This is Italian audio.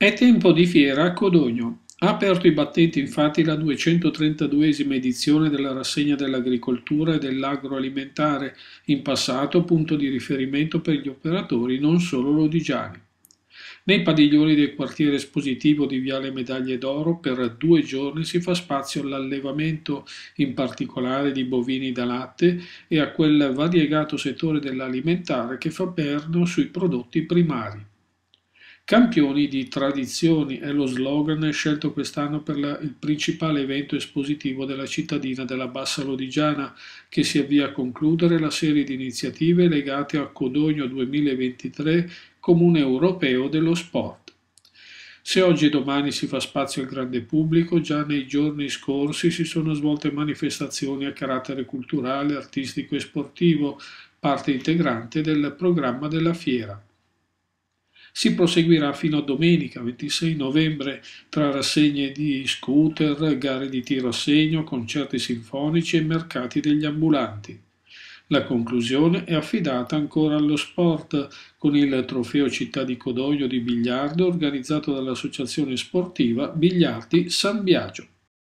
È tempo di fiera a Codogno. Ha aperto i battenti infatti la 232esima edizione della rassegna dell'agricoltura e dell'agroalimentare, in passato punto di riferimento per gli operatori non solo lodigiani. Nei padiglioni del quartiere espositivo di Viale Medaglie d'Oro per due giorni si fa spazio all'allevamento in particolare di bovini da latte e a quel variegato settore dell'alimentare che fa perno sui prodotti primari. Campioni di tradizioni è lo slogan scelto quest'anno per la, il principale evento espositivo della cittadina della Bassa Lodigiana, che si avvia a concludere la serie di iniziative legate a Codogno 2023, Comune Europeo dello Sport. Se oggi e domani si fa spazio al grande pubblico, già nei giorni scorsi si sono svolte manifestazioni a carattere culturale, artistico e sportivo, parte integrante del programma della fiera. Si proseguirà fino a domenica 26 novembre tra rassegne di scooter, gare di tiro a segno, concerti sinfonici e mercati degli ambulanti. La conclusione è affidata ancora allo sport con il trofeo Città di Codoglio di biliardo organizzato dall'associazione sportiva Biliardi San Biagio.